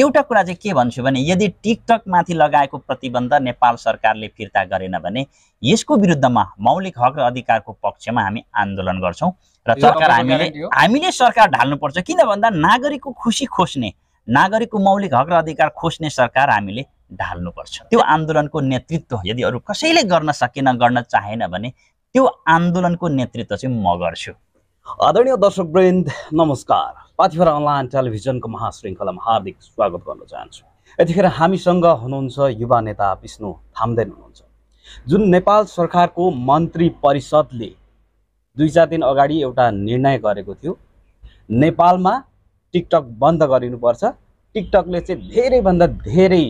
एउटा कुरा चाहिँ के भन्छु भने यदि टिकटकमाथि लगाएको प्रतिबन्ध नेपाल सरकारले फिर्ता गरेन भने यसको विरुद्धमा मौलिक हक र अधिकारको पक्षमा हामी आन्दोलन गर्छौँ र सरकार हामीले हामीले सरकार ढाल्नुपर्छ किन भन्दा नागरिकको खुसी खोज्ने नागरिकको मौलिक हक र अधिकार खोज्ने सरकार हामीले ढाल्नुपर्छ त्यो आन्दोलनको नेतृत्व यदि अरू कसैले गर्न सकेन गर्न चाहेन भने त्यो आन्दोलनको नेतृत्व चाहिँ म गर्छु आदरणीय दर्शक नमस्कार पाथिभर अनलाइन टेलिभिजनको महाश्रृङ्खलामा हार्दिक स्वागत गर्न चाहन्छु यतिखेर हामीसँग हुनुहुन्छ युवा नेता विष्णु थाम्देन हुनुहुन्छ जुन नेपाल सरकारको मन्त्री परिषदले दुई चार दिन अगाडि एउटा निर्णय गरेको थियो नेपालमा टिकटक बन्द गरिनुपर्छ टिकटकले चाहिँ धेरैभन्दा धेरै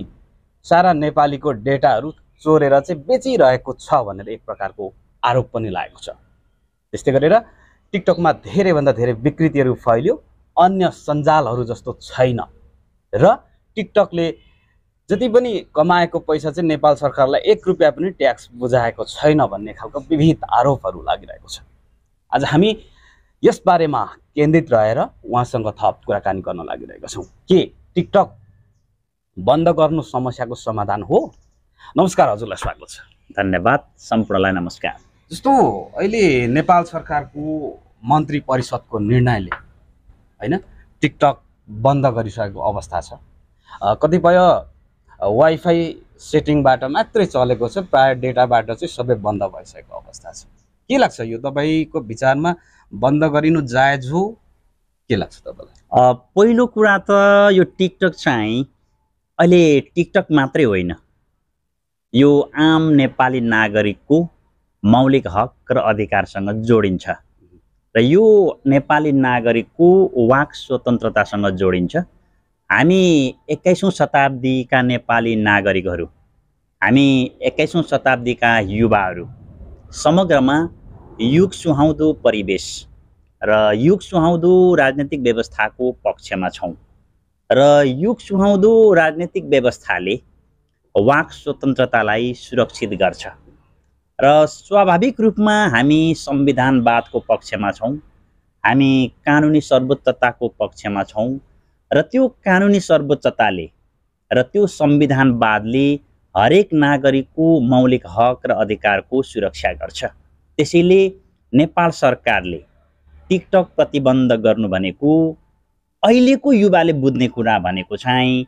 सारा नेपालीको डेटाहरू चोरेर चाहिँ बेचिरहेको छ भनेर एक प्रकारको आरोप पनि लागेको छ त्यस्तै गरेर टिकटकमा धेरैभन्दा धेरै विकृतिहरू फैल्यो अन्य सञ्जालहरू जस्तो छैन र टिकटकले जति पनि कमाएको पैसा चाहिँ नेपाल सरकारलाई एक रुपियाँ पनि ट्याक्स बुझाएको छैन भन्ने खालको विविध आरोपहरू लागिरहेको छ आज हामी यसबारेमा केन्द्रित रहेर उहाँसँग थप कुराकानी गर्न लागिरहेका छौँ के टिकटक बन्द गर्नु समस्याको समाधान हो नमस्कार हजुरलाई स्वागत छ धन्यवाद सम्पूर्णलाई नमस्कार जस्तो अहिले नेपाल सरकारको मन्त्री परिषदको निर्णयले होइन टिकटक बन्द गरिसकेको अवस्था छ कतिपय वाइफाई सेटिङबाट मात्रै चलेको छ प्राय डेटाबाट चाहिँ सबै बन्द भइसकेको अवस्था छ के लाग्छ यो तपाईँको विचारमा बन्द गरिनु जायज हो के लाग्छ तपाईँलाई पहिलो कुरा त यो टिकटक चाहिँ अहिले टिकटक मात्रै होइन यो आम नेपाली नागरिकको मौलिक हक र अधिकारसँग जोडिन्छ र यो नेपाली नागरिकको वाक स्वतन्त्रतासँग जोडिन्छ हामी एक्काइसौँ शताब्दीका नेपाली नागरिकहरू हामी एक्काइसौँ शताब्दीका युवाहरू समग्रमा युग सुहाउँदो परिवेश र युग सुहाउँदो राजनैतिक व्यवस्थाको पक्षमा छौँ र युग सुहाउँदो राजनैतिक व्यवस्थाले वाक स्वतन्त्रतालाई सुरक्षित गर्छ र स्वाभाविक रूपमा हामी संविधानवादको पक्षमा छौँ हामी कानुनी सर्वोच्चताको पक्षमा छौँ र त्यो कानुनी सर्वोच्चताले र त्यो संविधानवादले हरेक नागरिकको मौलिक हक र अधिकारको सुरक्षा गर्छ त्यसैले नेपाल सरकारले टिकटक प्रतिबन्ध गर्नु भनेको अहिलेको युवाले बुझ्ने कुरा भनेको चाहिँ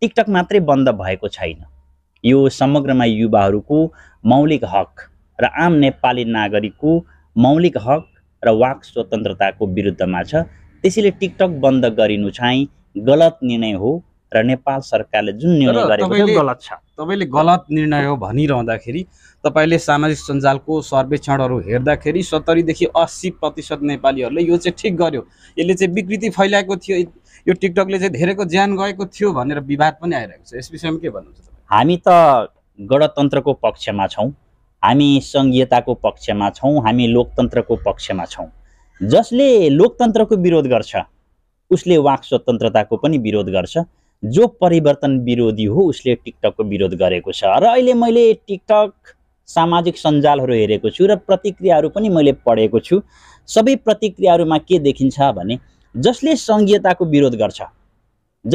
टिकटक मात्रै बन्द भएको छैन यो समग्रमा युवाहरूको मौलिक हक र आम नेपाली नागरिकको मौलिक हक र वाक स्वतन्त्रताको विरुद्धमा छ त्यसैले टिकटक बन्द गरिनु चाहिँ गलत निर्णय हो र नेपाल सरकारले जुन निर्णय गरेको गलत छ तपाईँले गलत निर्णय हो भनिरहँदाखेरि तपाईँले सामाजिक सञ्जालको सर्वेक्षणहरू हेर्दाखेरि सत्तरीदेखि अस्सी प्रतिशत नेपालीहरूले यो चाहिँ ठिक गर्यो यसले चाहिँ विकृति फैलाएको थियो यो टिकटकले चाहिँ धेरैको ज्यान गएको थियो भनेर विवाद पनि आइरहेको छ यस विषयमा के भन्नुहुन्छ हामी त गणतन्त्रको पक्षमा छौँ हामी सङ्घीयताको पक्षमा छौँ हामी लोकतन्त्रको पक्षमा छौँ जसले लोकतन्त्रको विरोध गर्छ उसले वाक स्वतन्त्रताको पनि विरोध गर्छ जो परिवर्तन विरोधी हो उसले टिकटकको विरोध गरेको छ र अहिले मैले टिकटक सामाजिक सञ्जालहरू हेरेको छु र प्रतिक्रियाहरू पनि मैले पढेको छु सबै प्रतिक्रियाहरूमा के देखिन्छ भने जसले सङ्घीयताको विरोध गर्छ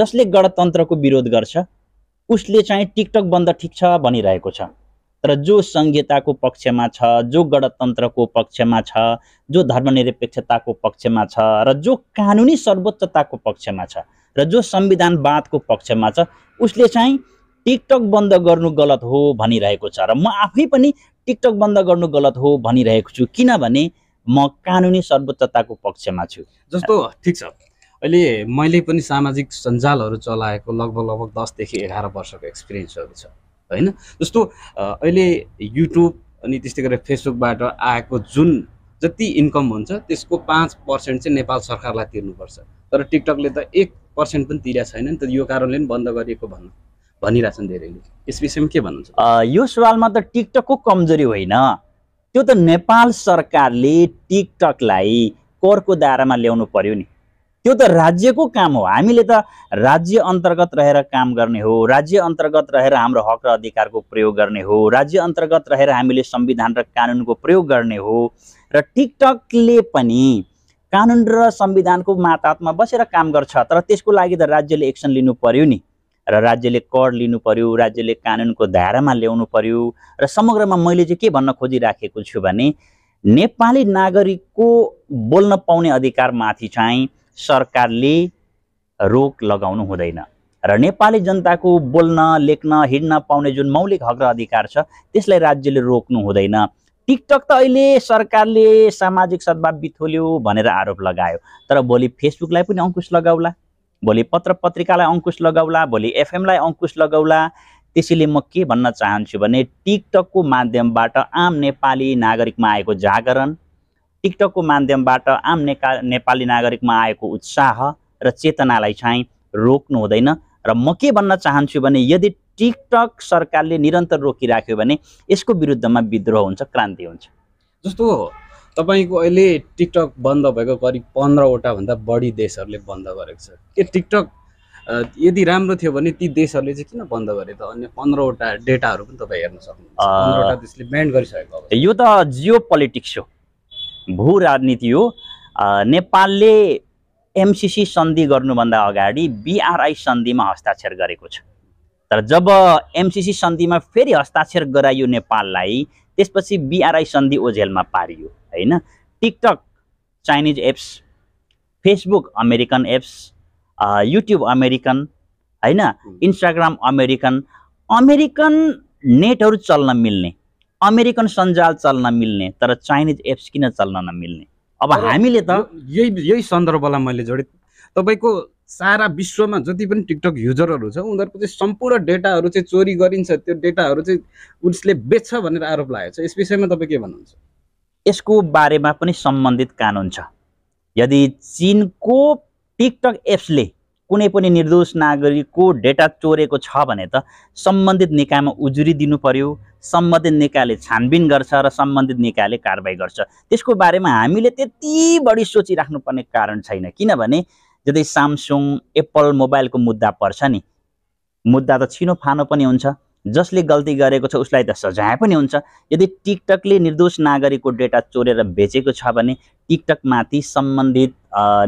जसले गणतन्त्रको विरोध गर्छ उसले चाहिँ टिकटक बन्द ठिक छ भनिरहेको छ तर जो संहिताको पक्षमा छ जो गणतन्त्रको पक्षमा छ जो धर्मनिरपेक्षताको पक्षमा छ र जो कानुनी सर्वोच्चताको पक्षमा छ र जो संविधानवादको पक्षमा छ उसले चाहिँ टिकटक बन्द गर्नु गलत हो भनिरहेको छ र म आफै पनि टिकटक बन्द गर्नु गलत हो भनिरहेको छु किनभने म कानुनी सर्वोच्चताको पक्षमा छु जस्तो ठिक छ अहिले मैले पनि सामाजिक सञ्जालहरू चलाएको लगभग लगभग दसदेखि एघार वर्षको एक्सपिरियन्सहरू छ होइन जस्तो अहिले युट्युब अनि त्यस्तै गरेर फेसबुकबाट आएको जुन जति इन्कम हुन्छ त्यसको पाँच पर्सेन्ट चाहिँ नेपाल सरकारलाई तिर्नुपर्छ तर टिकटकले त एक पर्सेन्ट पनि तिरेको छैन नि त यो कारणले पनि बन्द गरिएको भन्नु भनिरहेछन् धेरैले यस विषयमा के भन्नुहुन्छ यो सवालमा त टिकटकको कमजोरी होइन त्यो त नेपाल सरकारले टिकटकलाई करको दायरामा ल्याउनु पर्यो नि त्यो त राज्यको काम हो हामीले त राज्य अन्तर्गत रहेर काम गर्ने हो राज्य अन्तर्गत रहेर हाम्रो हक र अधिकारको प्रयोग गर्ने हो राज्य अन्तर्गत रहेर हामीले संविधान र कानुनको प्रयोग गर्ने हो र टिकटकले पनि कानुन र संविधानको मातातमा बसेर काम गर्छ तर त्यसको लागि त राज्यले एक्सन लिनु पर्यो नि र राज्यले कर लिनु पर्यो राज्यले कानुनको धारामा ल्याउनु पर्यो र समग्रमा मैले चाहिँ के भन्न खोजिराखेको छु भने नेपाली नागरिकको बोल्न पाउने अधिकारमाथि चाहिँ सरकारले रोक लगाउनु हुँदैन र नेपाली जनताको बोल्न लेख्न हिँड्न पाउने जुन मौलिक हक र अधिकार छ त्यसलाई राज्यले रोक्नु हुँदैन टिकटक त अहिले सरकारले सामाजिक सद्भाव बिथोल्यो भनेर आरोप लगायो तर भोलि फेसबुकलाई पनि अङ्कुश लगाउला भोलि पत्र पत्रिकालाई अङ्कुश लगाउला भोलि एफएमलाई अङ्कुश लगाउला त्यसैले म के भन्न चाहन्छु भने टिकटकको माध्यमबाट आम नेपाली नागरिकमा आएको जागरण टिकटकको माध्यमबाट आम नेका नेपाली नागरिकमा आएको उत्साह र चेतनालाई चाहिँ रोक्नु हुँदैन र म के भन्न चाहन्छु भने यदि टिकटक सरकारले निरन्तर रोकिराख्यो भने यसको विरुद्धमा विद्रोह हुन्छ क्रान्ति हुन्छ जस्तो तपाईँको अहिले टिकटक बन्द भएको करिब पन्ध्रवटा भन्दा बढी देशहरूले बन्द गरेको छ के टिकटक यदि राम्रो थियो भने ती देशहरूले चाहिँ किन बन्द गरे त अन्य पन्ध्रवटा डेटाहरू पनि तपाईँ हेर्न सक्नुहुन्छ देशले ब्यान्ड गरिसकेको यो त जियो पोलिटिक्स हो भू राजनीति हो नेपालले एमसिसी सन्धि गर्नुभन्दा अगाडि बिआरआई सन्धिमा हस्ताक्षर गरेको छ तर जब एमसिसी सन्धिमा फेरि हस्ताक्षर गराइयो नेपाललाई त्यसपछि बिआरआई सन्धि ओझेलमा पारियो होइन TikTok Chinese apps Facebook American apps YouTube American होइन इन्स्टाग्राम अमेरिकन अमेरिकन नेटहरू चल्न मिल्ने अमेरिकन सञ्जाल चल्न मिल्ने तर चाइनिज एप्स किन चल्न नमिल्ने अब हामीले त यही यही सन्दर्भलाई मैले जोडेँ तपाईँको सारा विश्वमा जति पनि टिकटक युजरहरू छ उनीहरूको चाहिँ सम्पूर्ण डेटाहरू चाहिँ चोरी गरिन्छ त्यो डेटाहरू चाहिँ उसले बेच्छ भनेर आरोप लागेको छ यस विषयमा तपाईँ के भन्नुहुन्छ यसको बारेमा पनि सम्बन्धित कानुन छ यदि चिनको टिकटक एप्सले कुनै पनि निर्दोष नागरिकको डेटा चोरेको छ भने त सम्बन्धित निकायमा उजुरी दिनु पर्यो सम्बन्धित निकायले छानबिन गर्छ र सम्बन्धित निकायले कारवाही गर्छ त्यसको बारेमा हामीले त्यति बढी सोचिराख्नुपर्ने कारण छैन किनभने जस्तै सामसुङ एप्पल मोबाइलको मुद्दा पर्छ नि मुद्दा त छिनो फानो पनि हुन्छ जसले गल्ती गरेको छ उसलाई त सजाय पनि हुन्छ यदि टिकटकले निर्दोष नागरिकको डेटा चोरेर बेचेको छ भने टिकटकमाथि सम्बन्धित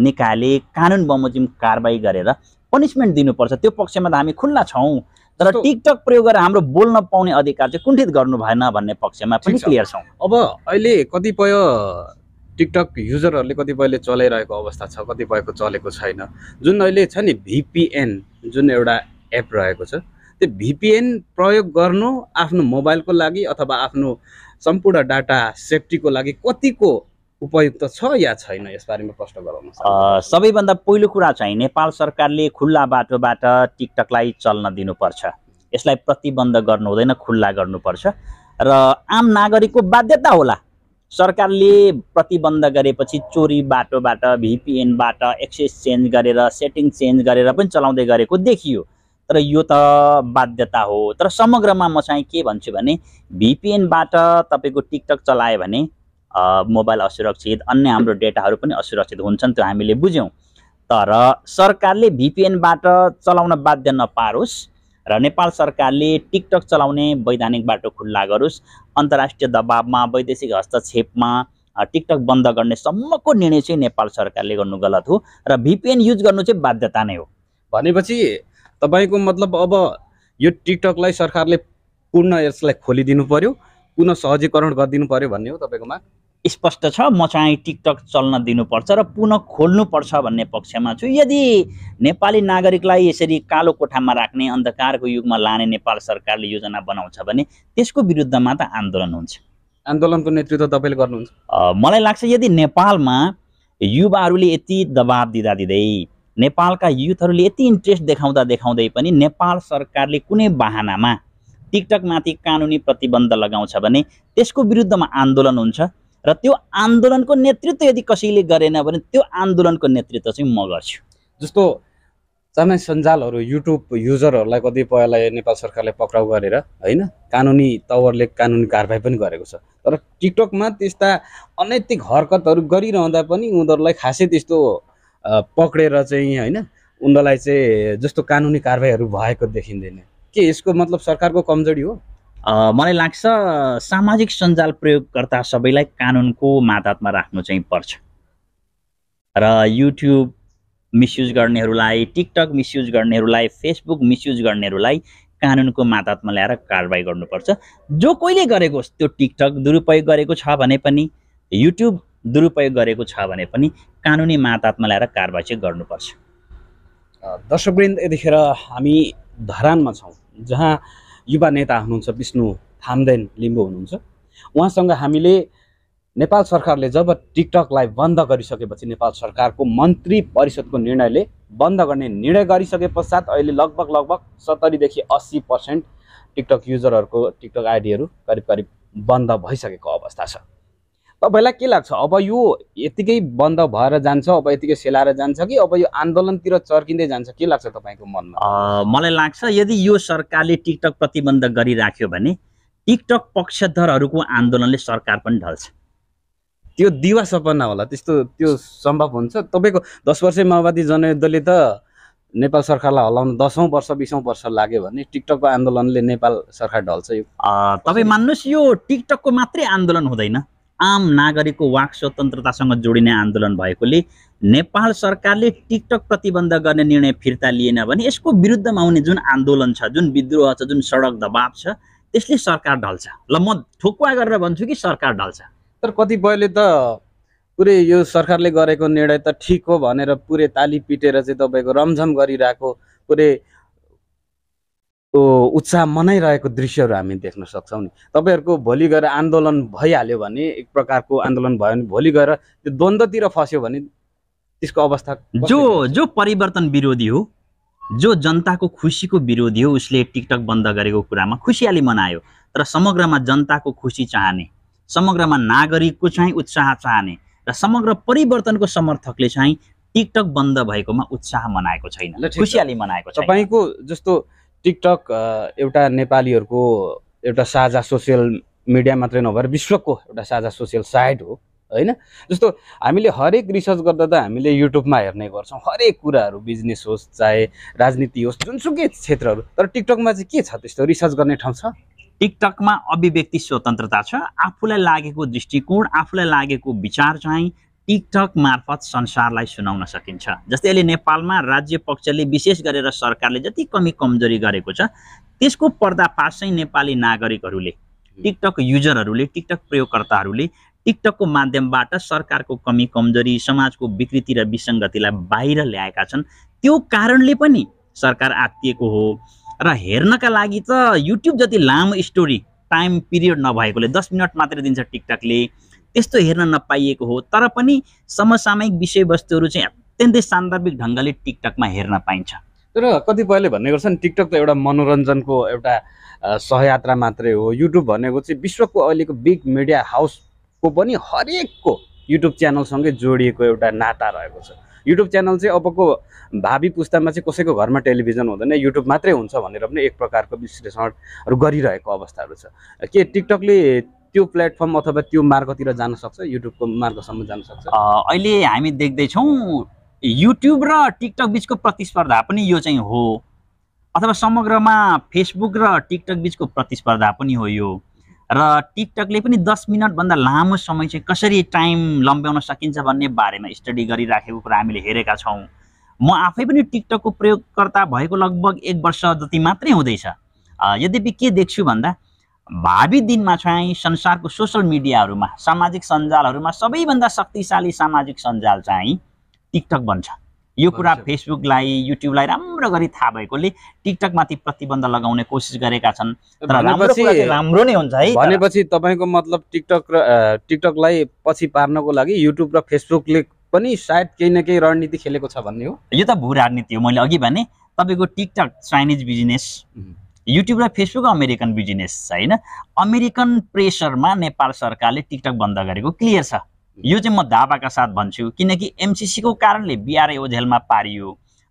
निकायले कानुन बमोजिम कारवाही गरेर पनिसमेन्ट दिनुपर्छ त्यो पक्षमा त हामी खुल्ला छौँ तर टिकटक प्रयोग गरेर हाम्रो बोल्न पाउने अधिकार चाहिँ कुण्ठित गर्नु भएन भन्ने पक्षमा पनि क्लियर छौँ अब अहिले कतिपय टिकटक युजरहरूले कतिपयले चलाइरहेको अवस्था छ कतिपयको चलेको छैन जुन अहिले छ नि भिपिएन जुन एउटा एप रहेको छ त्यो भिपिएन प्रयोग गर्नु आफ्नो मोबाइलको लागि अथवा आफ्नो सम्पूर्ण डाटा सेफ्टीको लागि कतिको उपयुक्त छ या छैन यसबारेमा प्रश्न गराउनु सबैभन्दा पहिलो कुरा चाहिँ नेपाल सरकारले खुल्ला बाटोबाट टिकटकलाई चल्न दिनुपर्छ यसलाई प्रतिबन्ध गर्नु हुँदैन खुल्ला गर्नुपर्छ र आम नागरिकको बाध्यता होला सरकारले प्रतिबन्ध गरेपछि चोरी बाटोबाट भिपिएनबाट एक्सेस चेन्ज गरेर सेटिङ चेन्ज गरेर पनि चलाउँदै गरेको देखियो तर यो त बाध्यता हो तर समग्रमा म चाहिँ के भन्छु भने भिपिएनबाट तपाईँको टिकटक चलायो भने मोबाइल असुरक्षित अन्य हाम्रो डेटाहरू पनि असुरक्षित हुन्छन् त्यो हामीले बुझ्यौँ तर सरकारले भिपिएनबाट चलाउन बाध्य नपारोस् र नेपाल सरकारले टिकटक चलाउने वैधानिक बाटो खुल्ला गरोस् अन्तर्राष्ट्रिय दबावमा वैदेशिक हस्तक्षेपमा टिकटक बन्द गर्ने सम्मको निर्णय चाहिँ नेपाल सरकारले गर्नु गलत हो र भिपिएन युज गर्नु चाहिँ बाध्यता नै हो भनेपछि तपाईँको मतलब अब यो टिकटकलाई सरकारले पूर्ण यसलाई खोलिदिनु पर्यो पुनः सहजीकरण गरिदिनु पर्यो भन्ने हो तपाईँकोमा स्पष्ट छ म चाहिँ टिकटक चल्न दिनुपर्छ र पुनः खोल्नुपर्छ भन्ने पक्षमा छु यदि नेपाली नागरिकलाई यसरी कालो कोठामा राख्ने अन्धकारको युगमा लाने नेपाल सरकारले योजना बनाउँछ भने त्यसको विरुद्धमा त आन्दोलन हुन्छ आन्दोलनको नेतृत्व तपाईँले गर्नुहुन्छ मलाई लाग्छ यदि नेपालमा युवाहरूले यति दबाब दिँदा दिँदै नेपालका युथहरूले यति इन्ट्रेस्ट देखाउँदा देखाउँदै पनि नेपाल सरकारले कुनै बाहनामा टिकटकमाथि कानुनी प्रतिबन्ध लगाउँछ भने त्यसको विरुद्धमा आन्दोलन हुन्छ र त्यो आन्दोलनको नेतृत्व यदि कसैले गरेन भने त्यो आन्दोलनको नेतृत्व चाहिँ म गर्छु जस्तो चाहिँ सञ्जालहरू युट्युब युजरहरूलाई कतिपयलाई नेपाल सरकारले पक्राउ गरेर होइन कानुनी तवरले कानुनी कारवाही पनि गरेको छ तर टिकटकमा त्यस्ता अनैतिक हरकतहरू गरिरहँदा पनि उनीहरूलाई खासै त्यस्तो पक्रेर चाहिँ होइन उनीहरूलाई चाहिँ जस्तो कानुनी कारवाहीहरू भएको देखिँदैन के यसको मतलब सरकारको कमजोरी हो मलाई लाग्छ सामाजिक सञ्जाल प्रयोगकर्ता सबैलाई कानुनको मातातमा राख्नु चाहिँ पर्छ र युट्युब मिसयुज गर्नेहरूलाई टिकटक मिसयुज गर्नेहरूलाई फेसबुक मिसयुज गर्नेहरूलाई कानुनको मादातमा ल्याएर कारवाही गर्नुपर्छ जो कोहीले गरेको त्यो टिकटक दुरुपयोग गरेको छ भने पनि युट्युब दुरुपयोग गरेको छ भने पनि कानुनी मातात्मा ल्याएर कारवाही चाहिँ गर्नुपर्छ दर्शकवृन्द यतिखेर हामी धरानमा छौँ जहाँ युवा नेता हुनुहुन्छ विष्णु थामदेन लिम्बू हुनुहुन्छ उहाँसँग हामीले नेपाल सरकारले जब टिकटकलाई बन्द गरिसकेपछि नेपाल सरकारको मन्त्री परिषदको निर्णयले बन्द गर्ने निर्णय गरिसके पश्चात अहिले लगभग लगभग सत्तरीदेखि अस्सी पर्सेन्ट टिकटक युजरहरूको टिकटक आइडीहरू करिब करिब बन्द भइसकेको अवस्था छ तपाईँलाई के लाग्छ अब यो यतिकै बन्द भएर जान्छ अब यतिकै सेलाएर जान्छ कि अब यो आन्दोलनतिर चर्किँदै जान्छ के लाग्छ तपाईँको मनमा मलाई लाग्छ यदि यो सरकारले टिकटक प्रतिबन्ध गरिराख्यो भने टिकटक पक्षधरहरूको आन्दोलनले सरकार पनि ढल्छ त्यो दिवा सपना होला त्यस्तो त्यो सम्भव हुन्छ तपाईँको दस वर्ष माओवादी जनयुद्धले त नेपाल सरकारलाई हलाउन दसौँ वर्ष बिसौँ वर्ष लाग्यो भने टिकटकको आन्दोलनले नेपाल सरकार ढल्छ यो तपाईँ मान्नुहोस् यो टिकटकको मात्रै आन्दोलन हुँदैन आम नागरिकको वाक स्वतन्त्रतासँग जोडिने आन्दोलन भएकोले नेपाल सरकारले टिकटक प्रतिबन्ध गर्ने निर्णय फिर्ता लिएन भने यसको विरुद्धमा आउने जुन आन्दोलन छ जुन विद्रोह छ जुन सडक दबाब छ त्यसले सरकार ढल्छ ल म ठोकुवा गरेर भन्छु कि सरकार ढल्छ तर कतिपयले त पुरै यो सरकारले गरेको निर्णय त ठिक हो भनेर पुरै ताली पिटेर चाहिँ तपाईँको रमझम गरिरहेको पुरै उत्साह मनाइरहेको दृश्यहरू हामी देख्न सक्छौँ नि तपाईँहरूको भोलि गएर आन्दोलन भइहाल्यो भने एक प्रकारको आन्दोलन भयो भने भोलि गएर त्यो द्वन्द्वतिर फस्यो भने त्यसको अवस्था जो जो परिवर्तन विरोधी हो जो जनताको खुसीको विरोधी हो उसले टिकटक बन्द गरेको कुरामा खुसियाली मनायो तर समग्रमा जनताको खुसी चाहने समग्रमा नागरिकको चाहिँ उत्साह चाहने र समग्र परिवर्तनको समर्थकले चाहिँ टिकटक बन्द भएकोमा उत्साह मनाएको छैन खुसियाली मनाएको छ तपाईँको जस्तो टिकटक एउटा नेपालीहरूको एउटा साझा सोसियल मिडिया मात्रै नभएर विश्वको एउटा साझा सोसियल साइट हो होइन जस्तो हामीले हरेक रिसर्च गर्दा त हामीले युट्युबमा हेर्ने गर्छौँ हरेक कुराहरू बिजनेस होस् चाहे राजनीति होस् जुनसुकै क्षेत्रहरू तर टिकटकमा चाहिँ के छ त्यस्तो रिसर्च गर्ने ठाउँ छ टिकटकमा अभिव्यक्ति स्वतन्त्रता छ आफूलाई लागेको दृष्टिकोण आफूलाई लागेको विचार चाहिँ टिकटक मार्फत संसारलाई सुनाउन सकिन्छ जस्तै अहिले नेपालमा राज्य पक्षले विशेष गरेर सरकारले जति कमी कमजोरी गरेको छ त्यसको पर्दाफास चाहिँ नेपाली नागरिकहरूले टिकटक युजरहरूले टिकटक प्रयोगकर्ताहरूले टिकटकको माध्यमबाट सरकारको कमी कमजोरी समाजको विकृति र विसङ्गतिलाई बाहिर ल्याएका छन् त्यो कारणले पनि सरकार आत्तिएको हो र हेर्नका लागि त युट्युब जति लामो स्टोरी टाइम पिरियड नभएकोले दस मिनट मात्रै दिन्छ टिकटकले त्यस्तो हेर्न नपाइएको हो तर पनि समसामयिक विषयवस्तुहरू चाहिँ अत्यन्तै सान्दर्भिक ढङ्गले टिकटकमा हेर्न पाइन्छ तर कतिपयले भन्ने गर्छन् टिकटक त एउटा मनोरञ्जनको एउटा सहयात्रा मात्रै हो युट्युब भनेको चाहिँ विश्वको अहिलेको बिग मिडिया हाउसको पनि हरेकको युट्युब च्यानलसँगै जोडिएको एउटा नाता रहेको छ युट्युब च्यानल चाहिँ अबको भावी पुस्तामा चाहिँ कसैको घरमा टेलिभिजन हुँदैन युट्युब मात्रै हुन्छ भनेर पनि एक प्रकारको विश्लेषणहरू गरिरहेको अवस्थाहरू छ के टिकटकले त्यो प्लेटफर्म अथवा त्यो मार्गतिर जान सक्छ युट्युबको मार्गसम्म जान सक्छ अहिले हामी देख्दैछौँ युट्युब र टिकटक बिचको प्रतिस्पर्धा पनि यो चाहिँ हो अथवा समग्रमा फेसबुक र टिकटक बिचको प्रतिस्पर्धा पनि हो यो र टिकटकले पनि दस मिनटभन्दा लामो समय चाहिँ कसरी टाइम लम्ब्याउन सकिन्छ भन्ने बारेमा स्टडी गरिराखेको कुरा हामीले हेरेका छौँ म आफै पनि टिकटकको प्रयोगकर्ता भएको लगभग एक वर्ष जति मात्रै हुँदैछ यद्यपि के देख्छु भन्दा भावी दिनमा चाहिँ संसारको सोसल मिडियाहरूमा सामाजिक सञ्जालहरूमा सबैभन्दा शक्तिशाली सामाजिक सञ्जाल चाहिँ टिकटक बन्छ यो कुरा फेसबुकलाई युट्युबलाई राम्रो गरी थाहा भएकोले टिकटकमाथि प्रतिबन्ध लगाउने कोसिस गरेका छन् राम्रो नै हुन्छ है भनेपछि तपाईँको मतलब टिकटक र टिकटकलाई पछि पार्नको लागि युट्युब र फेसबुकले पनि सायद केही न केही रणनीति खेलेको छ भन्ने हो यो त भू राजनीति हो मैले अघि भने तपाईँको टिकटक चाइनिज बिजनेस युट्युब र फेसबुक अमेरिकन बिजनेस होइन अमेरिकन प्रेसरमा नेपाल सरकारले टिकटक बन्द गरेको क्लियर छ यो चाहिँ म धाबाका साथ भन्छु किनकि एमसिसीको कारणले बिआरए ओझेलमा पारियो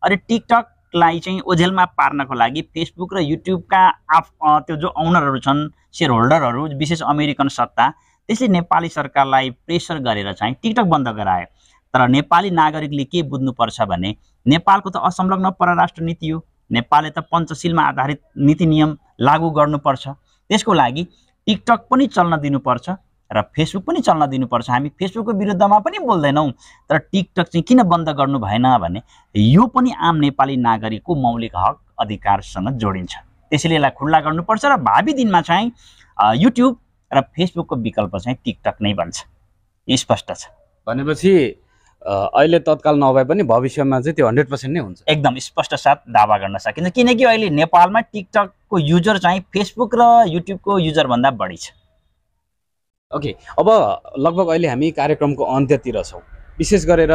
अरे टिकटकलाई चाहिँ ओझेलमा पार्नको लागि फेसबुक र युट्युबका आफ त्यो जो ओनरहरू छन् सेयर होल्डरहरू विशेष अमेरिकन सत्ता त्यसले नेपाली सरकारलाई प्रेसर गरेर चाहिँ टिकटक बन्द गरायो तर नेपाली नागरिकले के बुझ्नुपर्छ भने नेपालको त असंलग्न परराष्ट्र नीति हो नेपालले त पञ्चशीलमा आधारित नीति नियम लागू गर्नुपर्छ त्यसको लागि टिकटक पनि चल्न दिनुपर्छ र फेसबुक पनि चल्न दिनुपर्छ हामी फेसबुकको विरुद्धमा पनि बोल्दैनौँ तर टिकटक चाहिँ किन बन्द गर्नु भएन भने यो पनि आम नेपाली नागरिकको मौलिक हक अधिकारसँग जोडिन्छ त्यसैले यसलाई खुल्ला गर्नुपर्छ र भावी दिनमा चाहिँ युट्युब र फेसबुकको विकल्प चाहिँ टिकटक नै बन्छ स्पष्ट छ भनेपछि अहिले तत्काल नभए पनि भविष्यमा चाहिँ त्यो हन्ड्रेड पर्सेन्ट नै हुन्छ एकदम स्पष्ट साथ दावा गर्न सकिन्छ किनकि अहिले नेपालमा टिकटकको युजर चाहिँ फेसबुक र युट्युबको युजरभन्दा बढी छ ओके अब लगभग अहिले हामी कार्यक्रमको अन्त्यतिर छौँ विशेष गरेर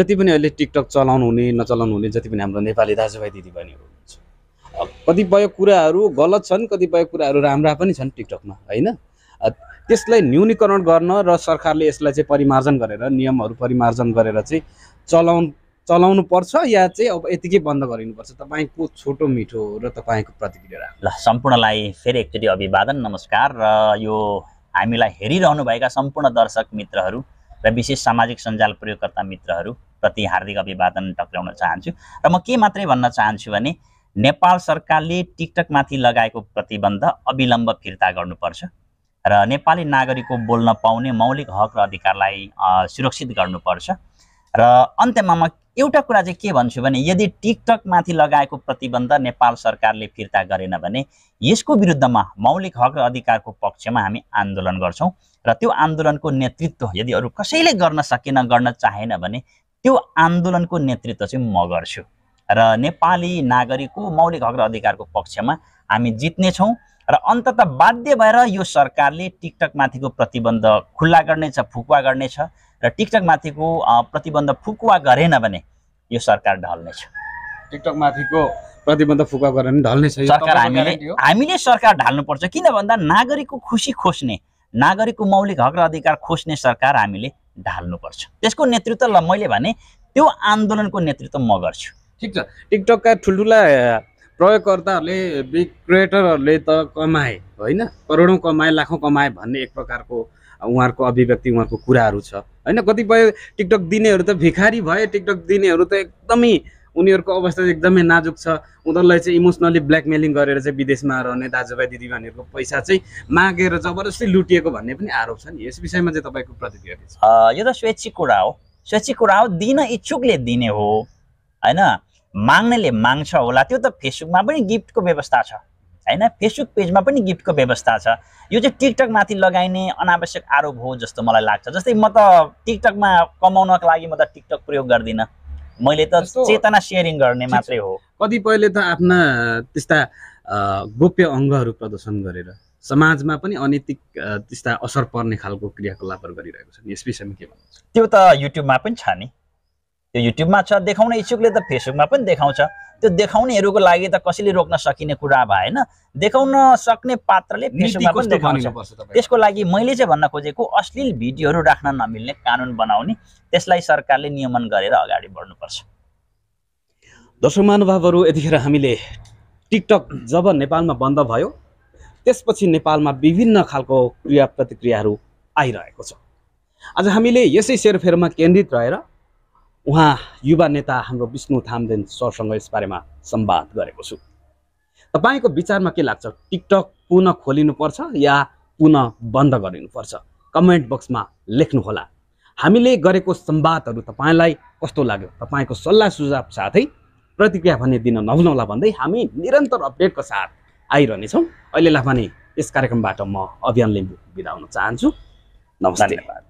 जति पनि अहिले टिकटक चलाउनु हुने नचलाउनु हुने जति पनि हाम्रो नेपाली दाजुभाइ दिदीबहिनीहरू हुनुहुन्छ कतिपय कुराहरू गलत छन् कतिपय कुराहरू राम्रा पनि छन् टिकटकमा होइन त्यसलाई न्यूनीकरण गर्न र सरकारले यसलाई चाहिँ परिमार्जन गरेर नियमहरू परिमार्जन गरेर चाहिँ चलाउनु चलाउनु पर्छ या चाहिँ अब यतिकै बन्द गरिनुपर्छ तपाईँको छोटो मिठो र तपाईँको प्रतिक्रिया ल सम्पूर्णलाई फेरि एकचोटि अभिवादन नमस्कार र यो हामीलाई हेरिरहनुभएका सम्पूर्ण दर्शक मित्रहरू र विशेष सामाजिक सञ्जाल प्रयोगकर्ता मित्रहरू प्रति हार्दिक अभिवादन टक्राउन चाहन्छु र म के मात्रै भन्न चाहन्छु भने नेपाल सरकारले टिकटकमाथि लगाएको प्रतिबन्ध अविलम्ब फिर्ता गर्नुपर्छ र नेपाली नागरिकको बोल्न पाउने मौलिक हक र अधिकारलाई सुरक्षित गर्नुपर्छ र अन्त्यमा म एउटा कुरा चाहिँ के भन्छु भने यदि टिकटकमाथि लगाएको प्रतिबन्ध नेपाल सरकारले फिर्ता गरेन भने यसको विरुद्धमा मौलिक हक र अधिकारको पक्षमा हामी आन्दोलन गर्छौँ र त्यो आन्दोलनको नेतृत्व यदि अरू कसैले गर्न सकेन गर्न चाहेन भने त्यो आन्दोलनको नेतृत्व चाहिँ म गर्छु र नेपाली नागरिकको मौलिक हक र अधिकारको पक्षमा हामी जित्नेछौँ र अन्तत बाध्य भएर यो सरकारले टिकटकमाथिको प्रतिबन्ध खुल्ला गर्नेछ फुकुवा गर्नेछ र टिकटकमाथिको प्रतिबन्ध फुकुवा गरेन भने यो सरकार ढल्नेछ टिकटकमाथिको प्रतिबन्ध फुकुवा गरेन ढल्नेछ सरकार हामीले हामीले सरकार ढाल्नुपर्छ किन भन्दा नागरिकको खुसी खोज्ने नागरिकको मौलिक हक र अधिकार खोज्ने सरकार हामीले ढाल्नुपर्छ त्यसको नेतृत्व ल मैले भने त्यो आन्दोलनको नेतृत्व म गर्छु ठिक छ टिकटकका ठुल्ठुला प्रयोगकर्ताहरूले बिग क्रिएटरहरूले त कमाए होइन करोडौँ कमाए लाखौँ कमाए भन्ने एक प्रकारको उहाँहरूको अभिव्यक्ति उहाँहरूको कुराहरू छ होइन कतिपय टिकटक दिनेहरू त भिखारी भए टिकटक दिनेहरू त एकदमै उनीहरूको अवस्था एकदमै नाजुक छ उनीहरूलाई चाहिँ इमोसनली ब्ल्याकमेलिङ गरेर चाहिँ विदेशमा रहने दाजुभाइ दिदीबहिनीहरूको पैसा चाहिँ मागेर जबरजस्ती लुटिएको भन्ने पनि आरोप छ नि यस विषयमा चाहिँ तपाईँको प्रतिक्रिया यो त स्वेच्छिक कुरा हो स्वेच्छिक कुरा हो दिन इच्छुकले दिने हो होइन माग्नेले माग्छ होला त्यो त फेसबुकमा पनि गिफ्टको व्यवस्था छ होइन फेसबुक पेजमा पनि गिफ्टको व्यवस्था छ यो चाहिँ टिकटकमाथि लगाइने अनावश्यक आरोप हो जस्तो मलाई लाग्छ जस्तै म त टिकटकमा कमाउनको लागि म त टिकटक प्रयोग गर्दिनँ मैले त चेतना सेयरिङ गर्ने मात्रै हो कतिपयले त आफ्ना त्यस्ता गोप्य अङ्गहरू प्रदर्शन गरेर समाजमा पनि अनैतिक त्यस्ता असर पर्ने खालको क्रियाकलापहरू गरिरहेको छ यस विषयमा के भन्नु त्यो त युट्युबमा पनि छ नि त्यो युट्युबमा छ देखाउने इच्छुकले त फेसबुकमा पनि देखाउँछ त्यो देखाउनेहरूको लागि त कसैले रोक्न सकिने कुरा भएन होइन देखाउन सक्ने पात्रले फेसबुकमा पनि देखाउँछ त्यसको लागि मैले चाहिँ भन्न खोजेको अश्लील भिडियोहरू राख्न नमिल्ने कानुन बनाउने त्यसलाई सरकारले नियमन गरेर अगाडि बढ्नुपर्छ दर्शक महानुभावहरू यतिखेर हामीले टिकटक जब नेपालमा बन्द भयो त्यसपछि नेपालमा विभिन्न खालको क्रिया प्रतिक्रियाहरू आइरहेको छ आज हामीले यसै सेरफेरमा केन्द्रित रहेर उहाँ युवा नेता हाम्रो विष्णु थामदेन सरसँग यसबारेमा सम्वाद गरेको छु तपाईँको विचारमा के लाग्छ टिकटक पुनः खोलिनुपर्छ या पुनः बन्द गरिनुपर्छ कमेन्ट बक्समा लेख्नुहोला हामीले गरेको सम्वादहरू तपाईँलाई कस्तो लाग्यो तपाईँको सल्लाह सुझाव साथै प्रतिक्रिया भने दिन होला भन्दै हामी निरन्तर अपडेटको साथ आइरहनेछौँ अहिलेलाई पनि यस कार्यक्रमबाट म अभियान लिम्बू बिदा हुन चाहन्छु नमस्कार